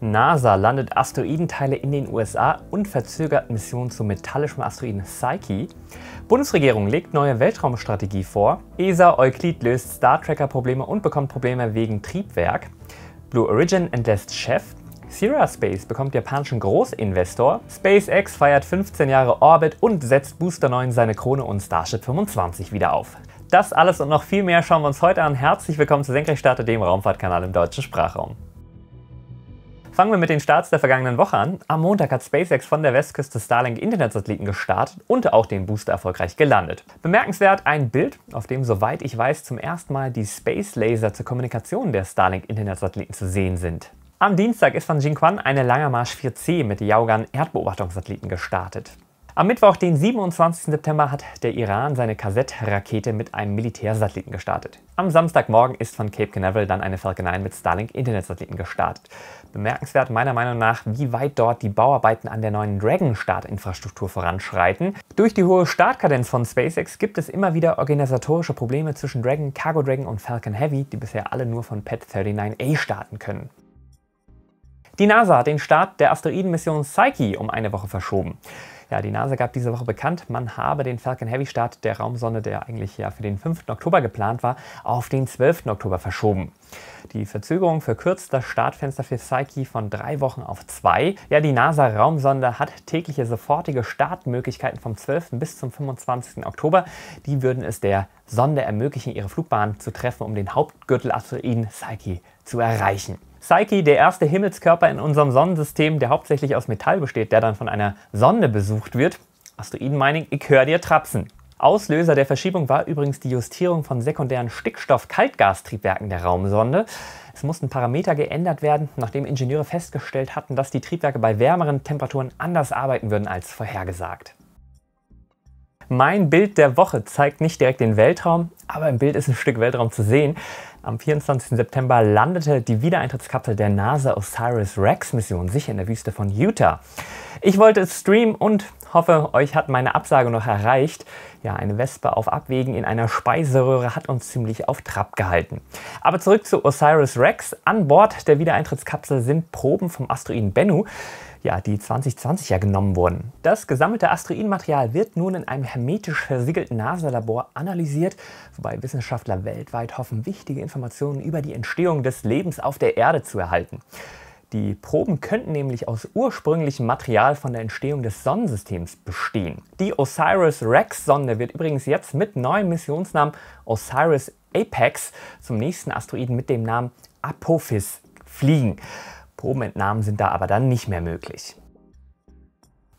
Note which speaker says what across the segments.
Speaker 1: NASA landet Asteroidenteile in den USA und verzögert Mission zu metallischem Asteroiden Psyche. Bundesregierung legt neue Weltraumstrategie vor. ESA Euklid löst Star Trekker Probleme und bekommt Probleme wegen Triebwerk. Blue Origin entlässt Chef. Sierra Space bekommt japanischen Großinvestor. SpaceX feiert 15 Jahre Orbit und setzt Booster 9 seine Krone und Starship 25 wieder auf. Das alles und noch viel mehr schauen wir uns heute an. Herzlich willkommen zu Senkrechtstarter, dem Raumfahrtkanal im deutschen Sprachraum. Fangen wir mit den Starts der vergangenen Woche an. Am Montag hat SpaceX von der Westküste Starlink Internetsatelliten gestartet und auch den Booster erfolgreich gelandet. Bemerkenswert ein Bild, auf dem soweit ich weiß zum ersten Mal die Space Laser zur Kommunikation der Starlink Internetsatelliten zu sehen sind. Am Dienstag ist von Jinquan eine Langer Marsch 4C mit Yaogan Erdbeobachtungssatelliten gestartet. Am Mittwoch, den 27. September, hat der Iran seine Kassett-Rakete mit einem Militärsatelliten gestartet. Am Samstagmorgen ist von Cape Canaveral dann eine Falcon 9 mit Starlink-Internetsatelliten gestartet. Bemerkenswert meiner Meinung nach, wie weit dort die Bauarbeiten an der neuen Dragon-Startinfrastruktur voranschreiten. Durch die hohe Startkadenz von SpaceX gibt es immer wieder organisatorische Probleme zwischen Dragon, Cargo Dragon und Falcon Heavy, die bisher alle nur von Pad 39A starten können. Die NASA hat den Start der Asteroidenmission Psyche um eine Woche verschoben. Ja, die NASA gab diese Woche bekannt, man habe den Falcon Heavy Start der Raumsonde, der eigentlich ja für den 5. Oktober geplant war, auf den 12. Oktober verschoben. Die Verzögerung verkürzt das Startfenster für Psyche von drei Wochen auf zwei. Ja, die NASA-Raumsonde hat tägliche sofortige Startmöglichkeiten vom 12. bis zum 25. Oktober. Die würden es der Sonde ermöglichen, ihre Flugbahn zu treffen, um den Hauptgürtel Asteroiden Psyche zu erreichen. Psyche, der erste Himmelskörper in unserem Sonnensystem, der hauptsächlich aus Metall besteht, der dann von einer Sonde besucht wird. Asteroiden-Mining, ich höre dir trapsen. Auslöser der Verschiebung war übrigens die Justierung von sekundären Stickstoff-Kaltgastriebwerken der Raumsonde. Es mussten Parameter geändert werden, nachdem Ingenieure festgestellt hatten, dass die Triebwerke bei wärmeren Temperaturen anders arbeiten würden als vorhergesagt. Mein Bild der Woche zeigt nicht direkt den Weltraum, aber im Bild ist ein Stück Weltraum zu sehen. Am 24. September landete die Wiedereintrittskapsel der NASA OSIRIS-REx-Mission sicher in der Wüste von Utah. Ich wollte es streamen und hoffe, euch hat meine Absage noch erreicht. Ja, eine Wespe auf Abwägen in einer Speiseröhre hat uns ziemlich auf Trab gehalten. Aber zurück zu OSIRIS-REx. An Bord der Wiedereintrittskapsel sind Proben vom Asteroiden Bennu ja, die 2020 ja genommen wurden. Das gesammelte Asteroidenmaterial wird nun in einem hermetisch versiegelten NASA-Labor analysiert, wobei Wissenschaftler weltweit hoffen, wichtige Informationen über die Entstehung des Lebens auf der Erde zu erhalten. Die Proben könnten nämlich aus ursprünglichem Material von der Entstehung des Sonnensystems bestehen. Die OSIRIS-REx-Sonde wird übrigens jetzt mit neuem Missionsnamen OSIRIS Apex zum nächsten Asteroiden mit dem Namen Apophis fliegen. Probenentnahmen sind da aber dann nicht mehr möglich.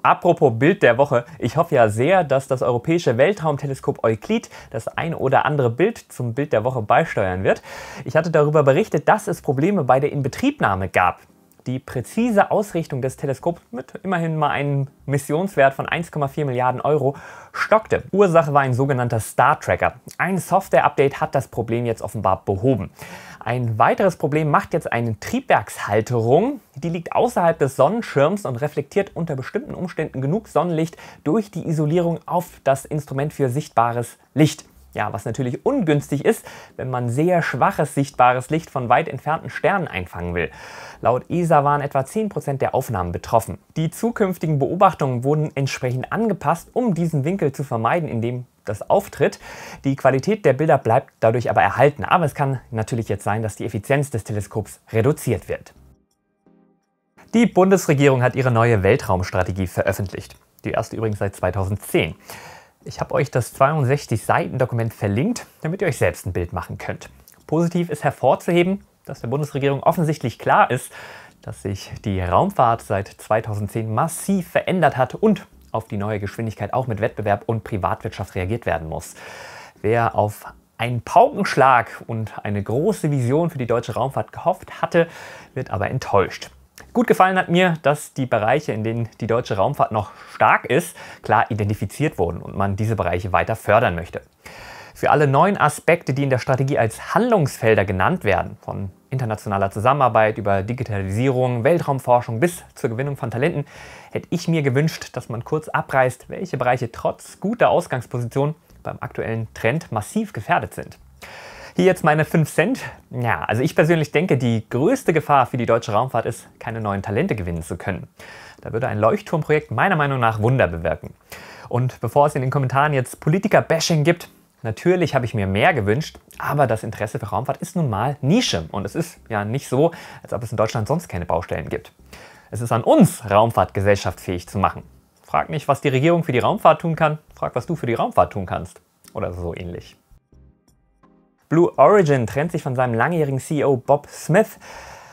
Speaker 1: Apropos Bild der Woche, ich hoffe ja sehr, dass das Europäische Weltraumteleskop Euklid das ein oder andere Bild zum Bild der Woche beisteuern wird. Ich hatte darüber berichtet, dass es Probleme bei der Inbetriebnahme gab. Die präzise Ausrichtung des Teleskops mit immerhin mal einem Missionswert von 1,4 Milliarden Euro stockte. Ursache war ein sogenannter Star Tracker. Ein Software-Update hat das Problem jetzt offenbar behoben. Ein weiteres Problem macht jetzt eine Triebwerkshalterung. Die liegt außerhalb des Sonnenschirms und reflektiert unter bestimmten Umständen genug Sonnenlicht durch die Isolierung auf das Instrument für sichtbares Licht. Ja, was natürlich ungünstig ist, wenn man sehr schwaches sichtbares Licht von weit entfernten Sternen einfangen will. Laut ESA waren etwa 10% der Aufnahmen betroffen. Die zukünftigen Beobachtungen wurden entsprechend angepasst, um diesen Winkel zu vermeiden, in dem das auftritt. Die Qualität der Bilder bleibt dadurch aber erhalten, aber es kann natürlich jetzt sein, dass die Effizienz des Teleskops reduziert wird. Die Bundesregierung hat ihre neue Weltraumstrategie veröffentlicht. Die erste übrigens seit 2010. Ich habe euch das 62-Seiten-Dokument verlinkt, damit ihr euch selbst ein Bild machen könnt. Positiv ist hervorzuheben, dass der Bundesregierung offensichtlich klar ist, dass sich die Raumfahrt seit 2010 massiv verändert hat und auf die neue Geschwindigkeit auch mit Wettbewerb und Privatwirtschaft reagiert werden muss. Wer auf einen Paukenschlag und eine große Vision für die deutsche Raumfahrt gehofft hatte, wird aber enttäuscht. Gut gefallen hat mir, dass die Bereiche, in denen die deutsche Raumfahrt noch stark ist, klar identifiziert wurden und man diese Bereiche weiter fördern möchte. Für alle neuen Aspekte, die in der Strategie als Handlungsfelder genannt werden, von internationaler Zusammenarbeit, über Digitalisierung, Weltraumforschung bis zur Gewinnung von Talenten, hätte ich mir gewünscht, dass man kurz abreißt, welche Bereiche trotz guter Ausgangsposition beim aktuellen Trend massiv gefährdet sind. Hier jetzt meine 5 Cent. Ja, also ich persönlich denke, die größte Gefahr für die deutsche Raumfahrt ist, keine neuen Talente gewinnen zu können. Da würde ein Leuchtturmprojekt meiner Meinung nach Wunder bewirken. Und bevor es in den Kommentaren jetzt Politiker-Bashing gibt, Natürlich habe ich mir mehr gewünscht, aber das Interesse für Raumfahrt ist nun mal Nische und es ist ja nicht so, als ob es in Deutschland sonst keine Baustellen gibt. Es ist an uns, Raumfahrt gesellschaftsfähig zu machen. Frag nicht, was die Regierung für die Raumfahrt tun kann, frag, was du für die Raumfahrt tun kannst. Oder so ähnlich. Blue Origin trennt sich von seinem langjährigen CEO Bob Smith,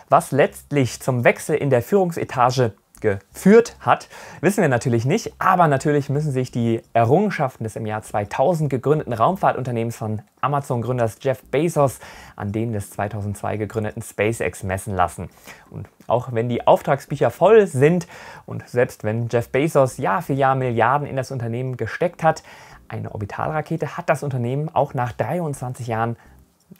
Speaker 1: was letztlich zum Wechsel in der Führungsetage geführt hat, wissen wir natürlich nicht. Aber natürlich müssen sich die Errungenschaften des im Jahr 2000 gegründeten Raumfahrtunternehmens von Amazon-Gründers Jeff Bezos an denen des 2002 gegründeten SpaceX messen lassen. Und auch wenn die Auftragsbücher voll sind und selbst wenn Jeff Bezos Jahr für Jahr Milliarden in das Unternehmen gesteckt hat, eine Orbitalrakete hat das Unternehmen auch nach 23 Jahren,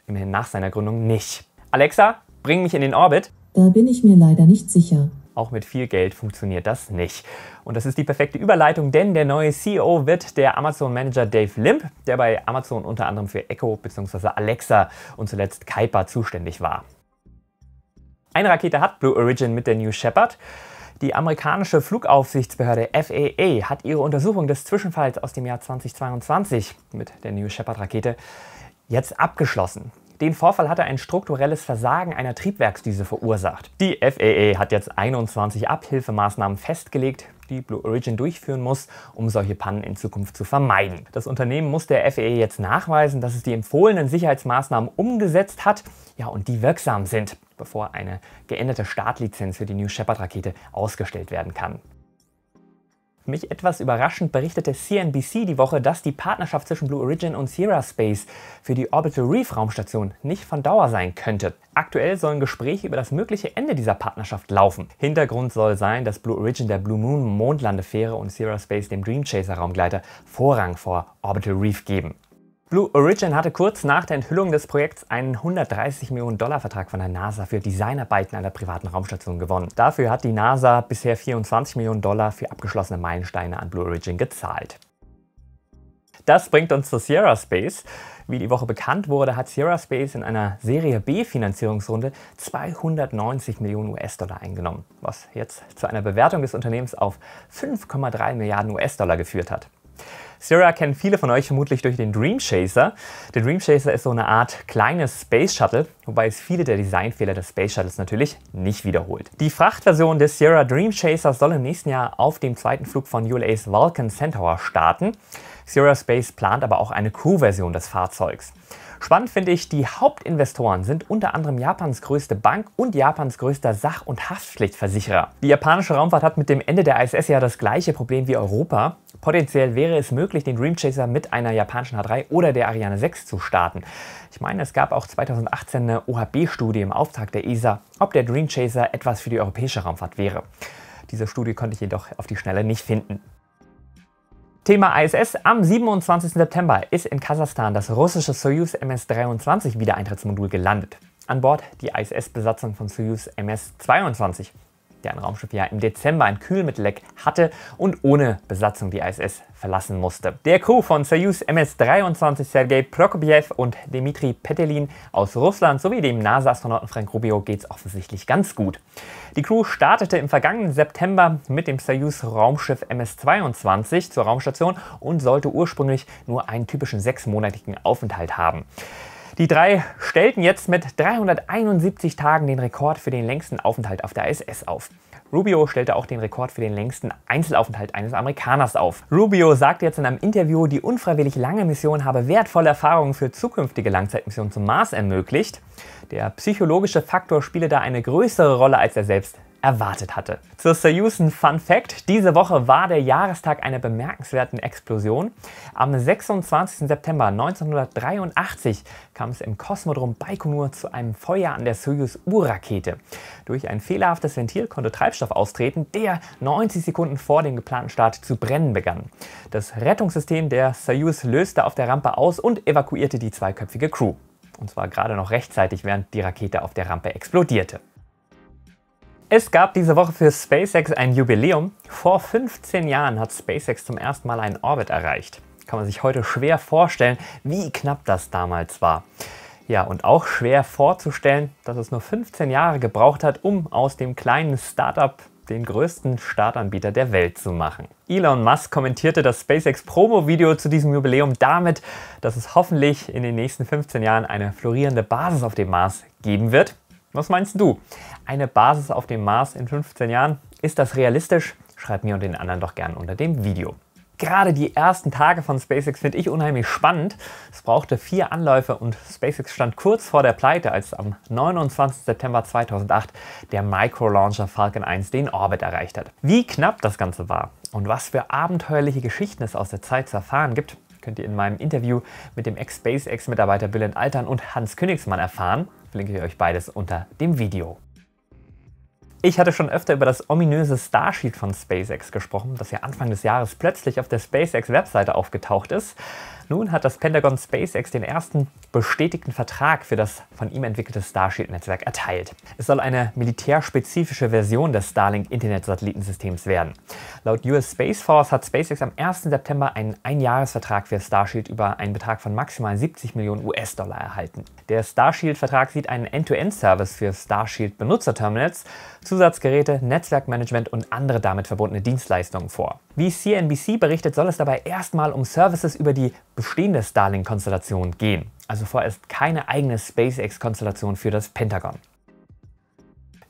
Speaker 1: immerhin nach seiner Gründung, nicht. Alexa, bring mich in den Orbit. Da bin ich mir leider nicht sicher. Auch mit viel Geld funktioniert das nicht. Und das ist die perfekte Überleitung, denn der neue CEO wird der Amazon-Manager Dave Limp, der bei Amazon unter anderem für Echo bzw. Alexa und zuletzt Kuiper zuständig war. Eine Rakete hat Blue Origin mit der New Shepard. Die amerikanische Flugaufsichtsbehörde FAA hat ihre Untersuchung des Zwischenfalls aus dem Jahr 2022 mit der New Shepard-Rakete jetzt abgeschlossen. Den Vorfall hatte ein strukturelles Versagen einer Triebwerksdüse verursacht. Die FAA hat jetzt 21 Abhilfemaßnahmen festgelegt, die Blue Origin durchführen muss, um solche Pannen in Zukunft zu vermeiden. Das Unternehmen muss der FAA jetzt nachweisen, dass es die empfohlenen Sicherheitsmaßnahmen umgesetzt hat ja, und die wirksam sind, bevor eine geänderte Startlizenz für die New Shepard-Rakete ausgestellt werden kann mich etwas überraschend berichtete CNBC die Woche, dass die Partnerschaft zwischen Blue Origin und Sierra Space für die Orbital Reef Raumstation nicht von Dauer sein könnte. Aktuell sollen Gespräche über das mögliche Ende dieser Partnerschaft laufen. Hintergrund soll sein, dass Blue Origin der Blue Moon Mondlandefähre und Sierra Space dem Dream Chaser Raumgleiter Vorrang vor Orbital Reef geben. Blue Origin hatte kurz nach der Enthüllung des Projekts einen 130 Millionen Dollar Vertrag von der NASA für Designarbeiten an der privaten Raumstation gewonnen. Dafür hat die NASA bisher 24 Millionen Dollar für abgeschlossene Meilensteine an Blue Origin gezahlt. Das bringt uns zu Sierra Space. Wie die Woche bekannt wurde, hat Sierra Space in einer Serie B Finanzierungsrunde 290 Millionen US-Dollar eingenommen, was jetzt zu einer Bewertung des Unternehmens auf 5,3 Milliarden US-Dollar geführt hat. Sierra kennen viele von euch vermutlich durch den Dream Chaser. Der Dream Chaser ist so eine Art kleines Space Shuttle, wobei es viele der Designfehler des Space Shuttles natürlich nicht wiederholt. Die Frachtversion des Sierra Dream Chasers soll im nächsten Jahr auf dem zweiten Flug von ULA's Vulcan Centaur starten. Sierra Space plant aber auch eine Crew-Version des Fahrzeugs. Spannend finde ich, die Hauptinvestoren sind unter anderem Japans größte Bank und Japans größter Sach- und Haftpflichtversicherer. Die japanische Raumfahrt hat mit dem Ende der ISS ja das gleiche Problem wie Europa. Potenziell wäre es möglich, den Dream Chaser mit einer japanischen H3 oder der Ariane 6 zu starten. Ich meine, es gab auch 2018 eine OHB-Studie im Auftrag der ESA, ob der Dream Chaser etwas für die europäische Raumfahrt wäre. Diese Studie konnte ich jedoch auf die Schnelle nicht finden. Thema ISS. Am 27. September ist in Kasachstan das russische Soyuz MS-23 Wiedereintrittsmodul gelandet. An Bord die ISS-Besatzung von Soyuz MS-22 der ein Raumschiff ja im Dezember ein Kühlmittelleck hatte und ohne Besatzung die ISS verlassen musste. Der Crew von Soyuz MS-23 Sergei Prokopjew und Dmitri Petelin aus Russland sowie dem NASA-Astronauten Frank Rubio geht es offensichtlich ganz gut. Die Crew startete im vergangenen September mit dem Soyuz-Raumschiff MS-22 zur Raumstation und sollte ursprünglich nur einen typischen sechsmonatigen Aufenthalt haben. Die drei stellten jetzt mit 371 Tagen den Rekord für den längsten Aufenthalt auf der ISS auf. Rubio stellte auch den Rekord für den längsten Einzelaufenthalt eines Amerikaners auf. Rubio sagte jetzt in einem Interview, die unfreiwillig lange Mission habe wertvolle Erfahrungen für zukünftige Langzeitmissionen zum Mars ermöglicht. Der psychologische Faktor spiele da eine größere Rolle, als er selbst erwartet hatte. Zur Soyuz ein Fun Fact. Diese Woche war der Jahrestag einer bemerkenswerten Explosion. Am 26. September 1983 kam es im Kosmodrom Baikonur zu einem Feuer an der Soyuz-U-Rakete. Durch ein fehlerhaftes Ventil konnte Treibstoff austreten, der 90 Sekunden vor dem geplanten Start zu brennen begann. Das Rettungssystem der Soyuz löste auf der Rampe aus und evakuierte die zweiköpfige Crew. Und zwar gerade noch rechtzeitig, während die Rakete auf der Rampe explodierte. Es gab diese Woche für SpaceX ein Jubiläum. Vor 15 Jahren hat SpaceX zum ersten Mal einen Orbit erreicht. Kann man sich heute schwer vorstellen, wie knapp das damals war. Ja, und auch schwer vorzustellen, dass es nur 15 Jahre gebraucht hat, um aus dem kleinen Startup den größten Startanbieter der Welt zu machen. Elon Musk kommentierte das SpaceX Promo-Video zu diesem Jubiläum damit, dass es hoffentlich in den nächsten 15 Jahren eine florierende Basis auf dem Mars geben wird. Was meinst du? Eine Basis auf dem Mars in 15 Jahren? Ist das realistisch? Schreib mir und den anderen doch gerne unter dem Video. Gerade die ersten Tage von SpaceX finde ich unheimlich spannend. Es brauchte vier Anläufe und SpaceX stand kurz vor der Pleite, als am 29. September 2008 der Micro-Launcher Falcon 1 den Orbit erreicht hat. Wie knapp das Ganze war und was für abenteuerliche Geschichten es aus der Zeit zu erfahren gibt, könnt ihr in meinem Interview mit dem Ex-SpaceX-Mitarbeiter Bülent Altern und Hans Königsmann erfahren verlinke ich euch beides unter dem Video. Ich hatte schon öfter über das ominöse Starsheet von SpaceX gesprochen, das ja Anfang des Jahres plötzlich auf der SpaceX-Webseite aufgetaucht ist. Nun hat das Pentagon SpaceX den ersten bestätigten Vertrag für das von ihm entwickelte Starshield-Netzwerk erteilt. Es soll eine militärspezifische Version des Starlink-Internet-Satellitensystems werden. Laut US Space Force hat SpaceX am 1. September einen Einjahresvertrag für Starshield über einen Betrag von maximal 70 Millionen US-Dollar erhalten. Der Starshield-Vertrag sieht einen End-to-End-Service für Starshield-Benutzerterminals, Zusatzgeräte, Netzwerkmanagement und andere damit verbundene Dienstleistungen vor. Wie CNBC berichtet, soll es dabei erstmal um Services über die bestehende Starlink-Konstellation gehen. Also vorerst keine eigene SpaceX-Konstellation für das Pentagon.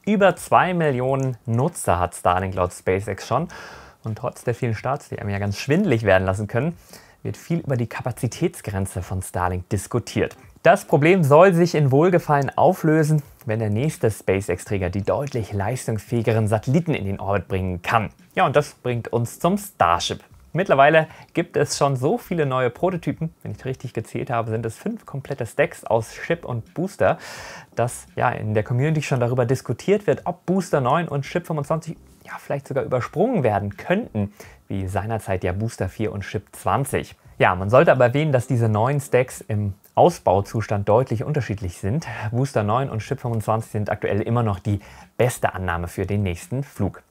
Speaker 1: Über 2 Millionen Nutzer hat Starlink laut SpaceX schon und trotz der vielen Starts, die einem ja ganz schwindlig werden lassen können, wird viel über die Kapazitätsgrenze von Starlink diskutiert. Das Problem soll sich in Wohlgefallen auflösen, wenn der nächste SpaceX-Träger die deutlich leistungsfähigeren Satelliten in den Orbit bringen kann. Ja, und das bringt uns zum Starship. Mittlerweile gibt es schon so viele neue Prototypen. Wenn ich richtig gezählt habe, sind es fünf komplette Stacks aus Chip und Booster, dass ja in der Community schon darüber diskutiert wird, ob Booster 9 und Chip 25 ja vielleicht sogar übersprungen werden könnten, wie seinerzeit ja Booster 4 und Chip 20. Ja, man sollte aber erwähnen, dass diese neuen Stacks im Ausbauzustand deutlich unterschiedlich sind. Booster 9 und Chip 25 sind aktuell immer noch die beste Annahme für den nächsten Flug.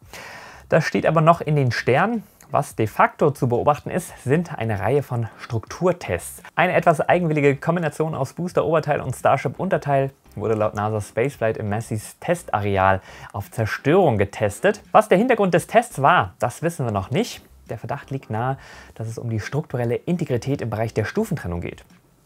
Speaker 1: Das steht aber noch in den Sternen. Was de facto zu beobachten ist, sind eine Reihe von Strukturtests. Eine etwas eigenwillige Kombination aus Booster-Oberteil und Starship-Unterteil wurde laut NASA Spaceflight im Messis Testareal auf Zerstörung getestet. Was der Hintergrund des Tests war, das wissen wir noch nicht. Der Verdacht liegt nahe, dass es um die strukturelle Integrität im Bereich der Stufentrennung geht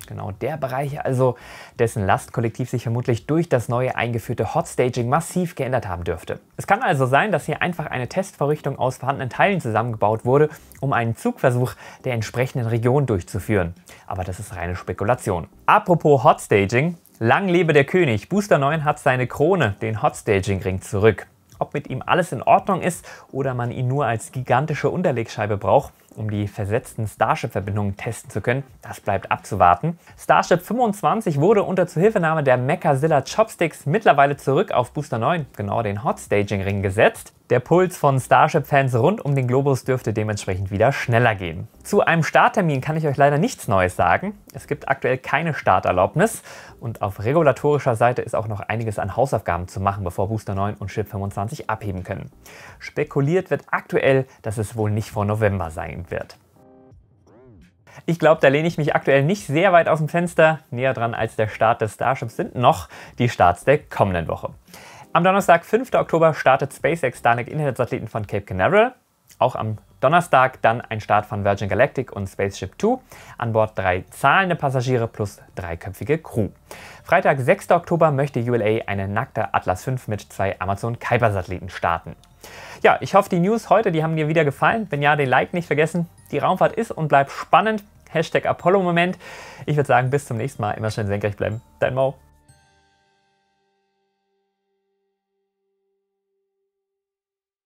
Speaker 1: genau der Bereich also, dessen Last kollektiv sich vermutlich durch das neue eingeführte Hotstaging massiv geändert haben dürfte. Es kann also sein, dass hier einfach eine Testvorrichtung aus vorhandenen Teilen zusammengebaut wurde, um einen Zugversuch der entsprechenden Region durchzuführen. Aber das ist reine Spekulation. Apropos Hotstaging, lang lebe der König, Booster 9 hat seine Krone, den Hotstaging-Ring zurück. Ob mit ihm alles in Ordnung ist oder man ihn nur als gigantische Unterlegscheibe braucht, um die versetzten Starship-Verbindungen testen zu können. Das bleibt abzuwarten. Starship 25 wurde unter Zuhilfenahme der Mechazilla Chopsticks mittlerweile zurück auf Booster 9, genau den Hot Staging Ring gesetzt. Der Puls von Starship-Fans rund um den Globus dürfte dementsprechend wieder schneller gehen. Zu einem Starttermin kann ich euch leider nichts Neues sagen. Es gibt aktuell keine Starterlaubnis und auf regulatorischer Seite ist auch noch einiges an Hausaufgaben zu machen, bevor Booster 9 und Ship 25 abheben können. Spekuliert wird aktuell, dass es wohl nicht vor November sein anstrengend wird. Ich glaube, da lehne ich mich aktuell nicht sehr weit aus dem Fenster. Näher dran als der Start des Starships sind noch die Starts der kommenden Woche. Am Donnerstag, 5. Oktober, startet SpaceX Starlink Internet-Satelliten von Cape Canaveral. Auch am Donnerstag dann ein Start von Virgin Galactic und Spaceship Two. An Bord drei zahlende Passagiere plus dreiköpfige Crew. Freitag, 6. Oktober, möchte ULA eine nackte Atlas V mit zwei Amazon Kuiper-Satelliten starten. Ja, ich hoffe, die News heute, die haben dir wieder gefallen. Wenn ja, den Like nicht vergessen. Die Raumfahrt ist und bleibt spannend. Hashtag Apollo-Moment. Ich würde sagen, bis zum nächsten Mal. Immer schön senkrecht bleiben. Dein Mo.